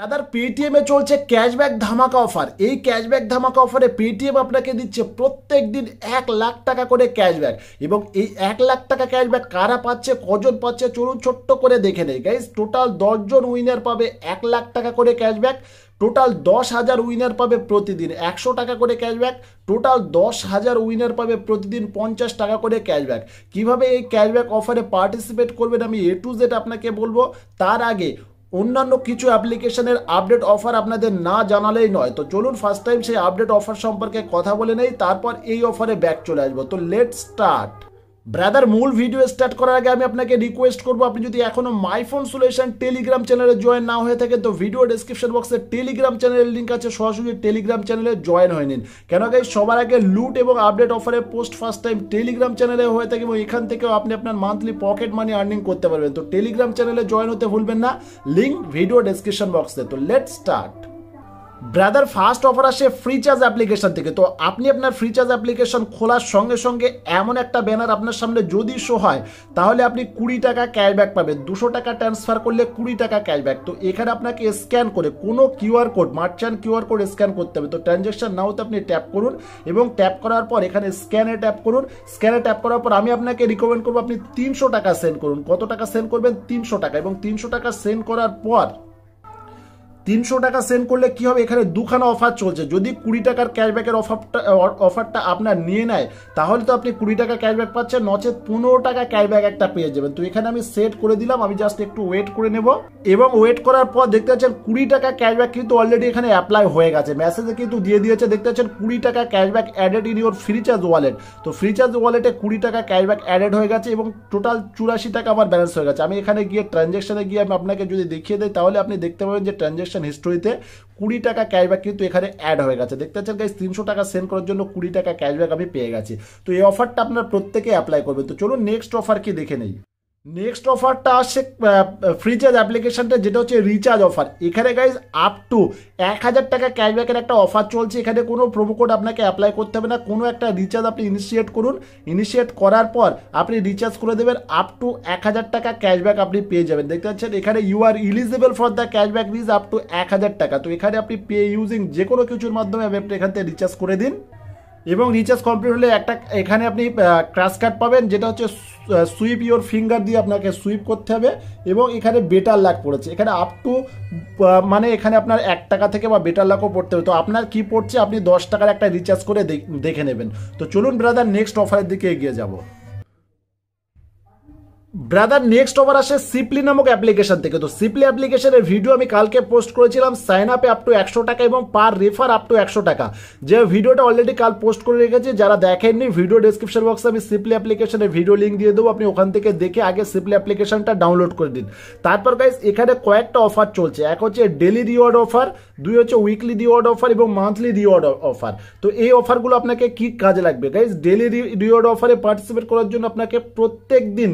rather পেটিএমে চলছে cashback ধামাকা অফার এই ক্যাশব্যাক ধামাকা অফারে পেটিএম আপনাকে দিচ্ছে প্রত্যেক দিন এক লাখ টাকা করে ক্যাশব্যাক এবং এই এক লাখ টাকা ক্যাশব্যাক কারা পাচ্ছে কজন পাচ্ছে চলুন ছোট্ট করে দেখে নেই গাইজ টোটাল দশজন উইনার পাবে এক লাখ টাকা করে ক্যাশব্যাক টোটাল দশ হাজার উইনার পাবে প্রতিদিন একশো টাকা করে ক্যাশব্যাক টোটাল দশ হাজার উইনার পাবে প্রতিদিন পঞ্চাশ টাকা করে ক্যাশব্যাক কিভাবে এই ক্যাশব্যাক অফারে পার্টিসিপেট করবেন আমি এ টু জেড আপনাকে বলবো তার আগে অন্যান্য কিছু অ্যাপ্লিকেশনের আপডেট অফার আপনাদের না জানালেই নয় তো চলুন ফার্স্ট টাইম সেই আপডেট অফার সম্পর্কে কথা বলে নেই তারপর এই অফারে ব্যাক চলে আসবো তো লেট স্টার্ট ব্রাদার মূল ভিডিও স্টার্ট করার আগে আমি আপনাকে রিকোয়েস্ট করবো আপনি যদি এখনও মাইফোন সলিউশন টেলিগ্রাম চ্যানেলে জয়েন না হয়ে থাকে তো ভিডিও ডিসক্রিপশন বক্সে টেলিগ্রাম চ্যানেলের লিঙ্ক আছে সরাসরি টেলিগ্রাম চ্যানেলে জয়েন হয়ে নিন কেন কি সবার আগে লুট এবং আপডেট অফারে পোস্ট ফার্স্ট টাইম টেলিগ্রাম চ্যানেলে হয়ে থাকে এবং এখান থেকেও আপনি আপনার মান্থলি পকেট মানি আর্নিং করতে পারবেন তো টেলিগ্রাম চ্যানেলে জয়েন হতে ভুলবেন না লিঙ্ক ভিডিও ডিসক্রিপশন বক্সে তো let start brother first offer আসে ফ্রি চার্জ অ্যাপ্লিকেশন থেকে তো আপনি আপনার ফ্রি চার্জ অ্যাপ্লিকেশন খোলার সঙ্গে সঙ্গে এমন একটা ব্যানার আপনার সামনে যদি শো হয় তাহলে আপনি কুড়ি টাকা ক্যাশব্যাক পাবেন দুশো টাকা ট্রান্সফার করলে কুড়ি টাকা ক্যাশব্যাক তো এখানে আপনাকে স্ক্যান করে কোনো QR code merchant QR code scan করতে হবে তো ট্রানজ্যাকশন তো আপনি ট্যাপ করুন এবং ট্যাপ করার পর এখানে স্ক্যানে ট্যাপ করুন স্ক্যানে ট্যাপ করার পর আমি আপনাকে রিকমেন্ড করবো আপনি তিনশো টাকা সেন্ড করুন কত টাকা সেন্ড করবেন তিনশো টাকা এবং তিনশো টাকা সেন্ড করার পর তিনশো টাকা সেন্ড করলে কি হবে এখানে দুখানা অফার চলছে যদি কুড়ি টাকার ক্যাশব্যাকের অফারটা অফারটা আপনার নিয়ে নেয় তাহলে তো আপনি কুড়ি টাকা ক্যাশব্যাক পাচ্ছেন নচেত পনেরো টাকা ক্যাশব্যাক একটা পেয়ে যাবেন তো এখানে আমি সেট করে দিলাম আমি জাস্ট একটু ওয়েট করে নেব এবং ওয়েট করার পর দেখতে পাচ্ছেন কুড়ি টাকা ক্যাশব্যাক কিন্তু অলরেডি এখানে অ্যাপ্লাই হয়ে গেছে মেসেজে কিন্তু দিয়ে দিয়েছে দেখতে পাচ্ছেন কুড়ি টাকা cashback added in your Freecharge wallet তো ফ্রিচার্জ ওয়ালেটে কুড়ি টাকা ক্যাশব্যাক অ্যাডেড হয়ে গেছে এবং টোটাল চুরাশি টাকা আমার ব্যালেন্স হয়ে গেছে আমি এখানে গিয়ে ট্রানজ্যাকশানে গিয়ে আমি আপনাকে যদি দেখিয়ে দিই তাহলে আপনি দেখতে পাবেন যে ট্রানজ্যাকশন ট্রানজেকশন হিস্টোরিতে কুড়ি টাকা ক্যাশব্যাক কিন্তু এখানে অ্যাড হয়ে গেছে দেখতে পাচ্ছেন গাইজ তিনশো টাকা সেন্ড করার জন্য কুড়ি টাকা ক্যাশব্যাক আমি পেয়ে গেছি তো এই অফারটা আপনার প্রত্যেকে অ্যাপ্লাই করবেন তো চলুন নেক্সট অফার কি দেখে নেই নেক্সট অফারটা আসছে ফ্রিচার্জ অ্যাপ্লিকেশানটা যেটা হচ্ছে রিচার্জ অফার এখানে গাইজ আপ টু এক হাজার টাকা ক্যাশব্যাকের একটা অফার চলছে এখানে কোনো প্রোমো কোড আপনাকে অ্যাপ্লাই করতে হবে না কোনো একটা রিচার্জ আপনি ইনিশিয়েট করুন ইনিশিয়েট করার পর আপনি রিচার্জ করে দেবেন আপ টু এক হাজার টাকা ক্যাশব্যাক আপনি পেয়ে যাবেন দেখতে পাচ্ছেন এখানে you are eligible for the cashback রিজ আপ টু এক হাজার টাকা তো এখানে আপনি পে ইউজিং যে কোনো কিছুর মাধ্যমে আপনি এখান থেকে রিচার্জ করে দিন এবং রিচার্জ কমপ্লিট হলে একটা এখানে আপনি ক্রাশ কার্ড পাবেন যেটা হচ্ছে সুইপ ইওর ফিঙ্গার দিয়ে আপনাকে সুইপ করতে হবে এবং এখানে বেটার লাক পড়েছে এখানে আপ টু মানে এখানে আপনার এক টাকা থেকে বা বেটার লাকও পড়তে হবে তো আপনার কি পড়ছে আপনি দশ টাকার একটা রিচার্জ করে দেখে নেবেন তো চলুন ব্রাদার নেক্সট অফারের দিকে এগিয়ে যাবো ব্রাদার নেক্সট ওভার আসে সিপলি নামক অ্যাপ্লিকেশন থেকে তো সিপলি অ্যাপ্লিকেশনের ভিডিও আমি কালকে পোস্ট করেছিলাম সাইন আপে আপ টু একশো টাকা এবং পার রেফার আপ টু একশো টাকা যে ভিডিওটা অলরেডি কাল পোস্ট করে রেখেছি যারা দেখেননি ভিডিও ডিসক্রিপশন বক্সে আমি সিপলি অ্যাপ্লিকেশনের ভিডিও লিঙ্ক দিয়ে দেবো আপনি ওখান থেকে দেখে আগে সিপলি অ্যাপ্লিকেশনটা ডাউনলোড করে দিন তারপর গাইজ এখানে কয়েকটা অফার চলছে এক হচ্ছে ডেলি রিওয়ার্ড অফার দুই হচ্ছে উইকলি রিওয়ার্ড অফার এবং মান্থলি রিওয়ার্ড অফার তো এই অফারগুলো আপনাকে কি কাজে লাগবে গাইজ ডেলি রিওয়ার্ড অফারে পার্টিসিপেট করার জন্য আপনাকে প্রত্যেক দিন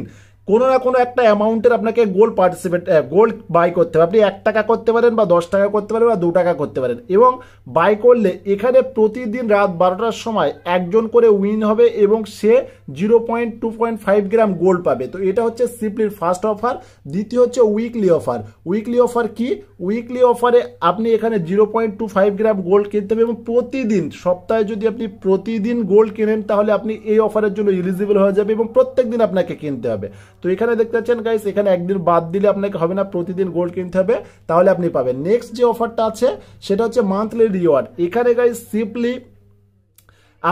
কোনো না কোনো একটা অ্যামাউন্টের আপনাকে গোল্ড পার্টিসিপেট গোল্ড বাই করতে হবে আপনি এক টাকা করতে পারেন বা দশ টাকা করতে পারেন বা দু টাকা করতে পারেন এবং বাই করলে এখানে প্রতিদিন রাত বারোটার সময় একজন করে উইন হবে এবং সে zero point two point five gram gold পাবে তো এটা হচ্ছে সিপলির ফার্স্ট অফার দ্বিতীয় হচ্ছে উইকলি অফার উইকলি অফার কি উইকলি অফারে আপনি এখানে zero point two five gram gold কিনতে হবে এবং প্রতিদিন সপ্তাহে যদি আপনি প্রতিদিন গোল্ড কেনেন তাহলে আপনি এই অফারের জন্য ইলিজিবল হয়ে যাবে এবং প্রত্যেক দিন আপনাকে কিনতে হবে তো এখানে দেখতে পাচ্ছেন গাইস এখানে একদিন বাদ দিলে আপনাকে হবে না প্রতিদিন গোল্ড কিনতে হবে তাহলে আপনি পাবেন নেক্সট যে অফারটা আছে সেটা হচ্ছে মান্থলি রিওয়ার্ড এখানে গাইস সিম্পলি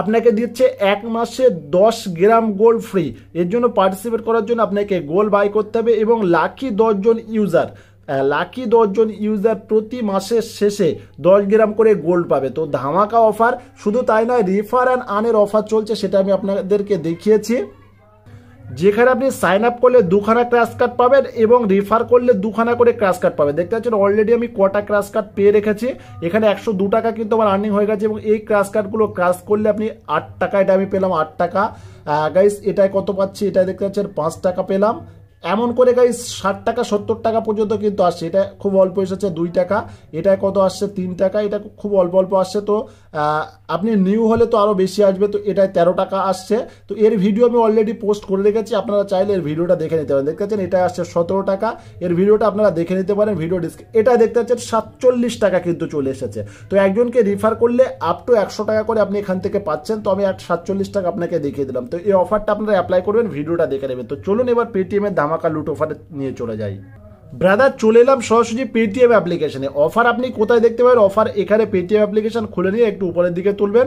আপনাকে দিচ্ছে এক মাসে দশ গ্রাম গোল্ড ফ্রি এর জন্য পার্টিসিপেট করার জন্য আপনাকে গোল্ড বাই করতে হবে এবং লাকি দশজন ইউজার লাকি দশজন ইউজার প্রতি মাসের শেষে দশ গ্রাম করে গোল্ড পাবে তো ধামাকা অফার শুধু তাই নয় রিফার অ্যান্ড আনের অফার চলছে সেটা আমি আপনাদেরকে দেখিয়েছি যেখানে আপনি সাইন আপ করলে দুখানা ক্রাশ কার্ড পাবেন এবং রেফার করলে দুখানা করে ক্রাশ কার্ড পাবেন দেখতে পাচ্ছেন অলরেডি আমি কটা ক্রাশ কার্ড পেয়ে রেখেছি এখানে একশো দু টাকা কিন্তু আমার আর্নিং হয়ে গেছে এবং এই ক্রাশ কার্ডগুলো ক্রাশ করলে আপনি আট টাকা এটা আমি পেলাম আট টাকা গাইস এটায় কত পাচ্ছি এটা দেখতে পাচ্ছেন পাঁচ টাকা পেলাম এমন করে গাই ষাট টাকা সত্তর টাকা পর্যন্ত কিন্তু আসছে এটা খুব অল্প এসেছে দুই টাকা এটা কত আসছে তিন টাকা এটা খুব অল্প অল্প আসছে তো আপনি নিউ হলে তো আরও বেশি আসবে তো এটায় তেরো টাকা আসছে তো এর ভিডিও আমি অলরেডি পোস্ট করে রেখেছি আপনারা চাইলে এর ভিডিওটা দেখে নিতে পারেন দেখতে পাচ্ছেন এটা আসছে সতেরো টাকা এর ভিডিওটা আপনারা দেখে নিতে পারেন ভিডিও ডিস্ক এটা দেখতে পাচ্ছেন সাতচল্লিশ টাকা কিন্তু চলে এসেছে তো একজনকে রিফার করলে আপ টু একশো টাকা করে আপনি এখান থেকে পাচ্ছেন তো আমি এক সাতচল্লিশ টাকা আপনাকে দেখিয়ে দিলাম তো এই অফারটা আপনারা অ্যাপ্লাই করবেন ভিডিওটা দেখে নেবেন তো চলুন এবার পেটিএমের দামা ধামাকা লুট অফার নিয়ে চলে যাই ব্রাদার চলে এলাম সরাসরি পেটিএম অ্যাপ্লিকেশনে অফার আপনি কোথায় দেখতে পাবেন অফার এখানে পেটিএম অ্যাপ্লিকেশন খুলে নিয়ে একটু উপরের দিকে তুলবেন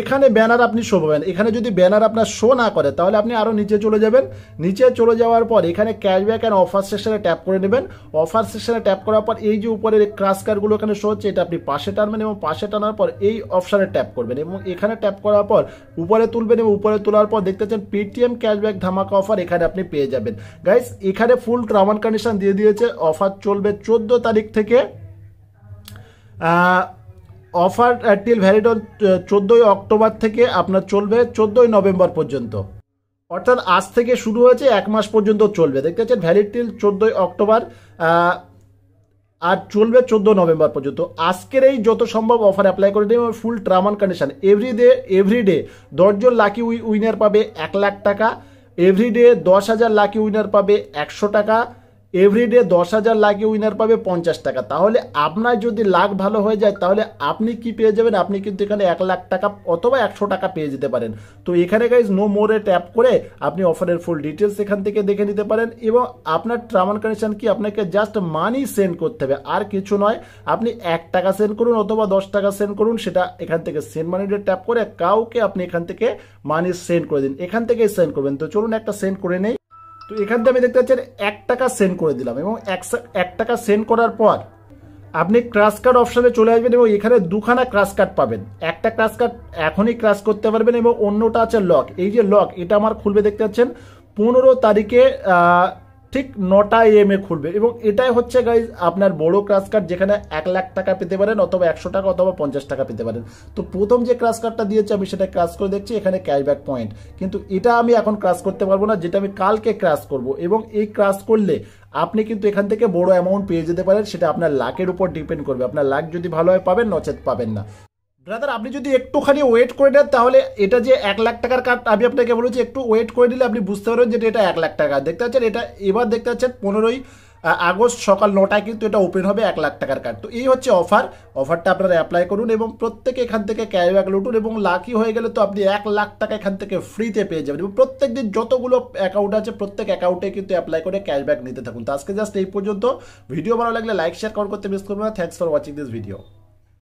এখানে ব্যানার আপনি শো পাবেন এখানে যদি ব্যানার আপনার শো না করে তাহলে আপনি আরও নিচে চলে যাবেন নিচে চলে যাওয়ার পর এখানে ক্যাশব্যাক অ্যান্ড অফার সেকশনে ট্যাপ করে নেবেন অফার সেকশনে ট্যাপ করার পর এই যে উপরের ক্রাস কার্ডগুলো এখানে শো হচ্ছে এটা আপনি পাশে টানবেন এবং পাশে টানার পর এই অপশানে ট্যাপ করবেন এবং এখানে ট্যাপ করার পর উপরে তুলবেন এবং উপরে তোলার পর দেখতে পাচ্ছেন পেটিএম ক্যাশব্যাক ধামাকা অফার এখানে আপনি পেয়ে যাবেন গাইস এখানে ফুল টার্ম কন্ডিশন দিয়ে দিয়েছে অফার চলবে চোদ্দ তারিখ থেকে অফার টিল ভ্যালিড অন চোদ্দোই অক্টোবর থেকে আপনার চলবে চোদ্দোই নভেম্বর পর্যন্ত অর্থাৎ আজ থেকে শুরু হয়েছে এক মাস পর্যন্ত চলবে দেখতে পাচ্ছেন ভ্যালিড টিল চোদ্দোই অক্টোবর আর চলবে চোদ্দো নভেম্বর পর্যন্ত আজকের এই যত সম্ভব অফার অ্যাপ্লাই করে দিন full terms and condition every day every day দশজন লাকি উইনার পাবে এক লাখ টাকা এভরি ডে দশ হাজার লাকি উইনার পাবে একশো টাকা এভরিডে দশ হাজার লাখে উইনার পাবে পঞ্চাশ টাকা তাহলে আপনার যদি লাখ ভালো হয়ে যায় তাহলে আপনি কি পেয়ে যাবেন আপনি কিন্তু এখানে এক লাখ টাকা অথবা একশো টাকা পেয়ে যেতে পারেন তো এখানে গাইজ নো মোরে ট্যাপ করে আপনি অফারের ফুল ডিটেলস এখান থেকে দেখে নিতে পারেন এবং আপনার ট্রাম অ্যান্ড কন্ডিশন কি আপনাকে জাস্ট মানি সেন্ড করতে হবে আর কিছু নয় আপনি এক টাকা সেন্ড করুন অথবা দশ টাকা সেন্ড করুন সেটা এখান থেকে সেন্ড ডে ট্যাপ করে কাউকে আপনি এখান থেকে মানি সেন্ড করে দিন এখান থেকেই সেন্ড করবেন তো চলুন একটা সেন্ড করে নেই তো এখান থেকে আমি দেখতে পাচ্ছি এক টাকা সেন্ড করে দিলাম এবং এক টাকা সেন্ড করার পর আপনি ক্রাশ কার্ড অপশানে চলে আসবেন এবং এখানে দুখানা ক্রাশ কার্ড পাবেন একটা ক্রাশ কার্ড এখনই ক্রাশ করতে পারবেন এবং অন্যটা আছে লক এই যে লক এটা আমার খুলবে দেখতে পাচ্ছেন পনেরো তারিখে ঠিক নটা এম এ খুলবে এবং এটাই হচ্ছে গাইজ আপনার বড় ক্রাস কার্ড যেখানে এক লাখ টাকা পেতে পারেন অথবা একশো টাকা অথবা পঞ্চাশ টাকা পেতে পারেন তো প্রথম যে ক্রাস কার্ডটা দিয়েছে আমি সেটা ক্রাস করে দেখছি এখানে ক্যাশব্যাক পয়েন্ট কিন্তু এটা আমি এখন ক্রাস করতে পারবো না যেটা আমি কালকে ক্রাস করব এবং এই ক্রাস করলে আপনি কিন্তু এখান থেকে বড় অ্যামাউন্ট পেয়ে যেতে পারেন সেটা আপনার লাকের উপর ডিপেন্ড করবে আপনার লাক যদি ভালোভাবে পাবেন নচেত পাবেন না ব্রাদার আপনি যদি একটুখানি ওয়েট করে নেন তাহলে এটা যে এক লাখ টাকার কার্ড আমি আপনাকে বলেছি একটু ওয়েট করে নিলে আপনি বুঝতে পারবেন যে এটা এক লাখ টাকা দেখতে পাচ্ছেন এটা এবার দেখতে পাচ্ছেন পনেরোই আগস্ট সকাল নটায় কিন্তু এটা ওপেন হবে এক লাখ টাকার কার্ড তো এই হচ্ছে অফার অফারটা আপনারা অ্যাপ্লাই করুন এবং প্রত্যেকে এখান থেকে ক্যারি লুটুন এবং লাকি হয়ে গেলে তো আপনি এক লাখ টাকা এখান থেকে ফ্রিতে পেয়ে যাবেন এবং প্রত্যেক দিন যতগুলো অ্যাকাউন্ট আছে প্রত্যেক অ্যাকাউন্টে কিন্তু অ্যাপ্লাই করে ক্যাশব্যাক নিতে থাকুন তো আজকে জাস্ট এই পর্যন্ত ভিডিও ভালো লাগলে লাইক শেয়ার কমেন্ট করতে মিস করবেন না thanks for watching this video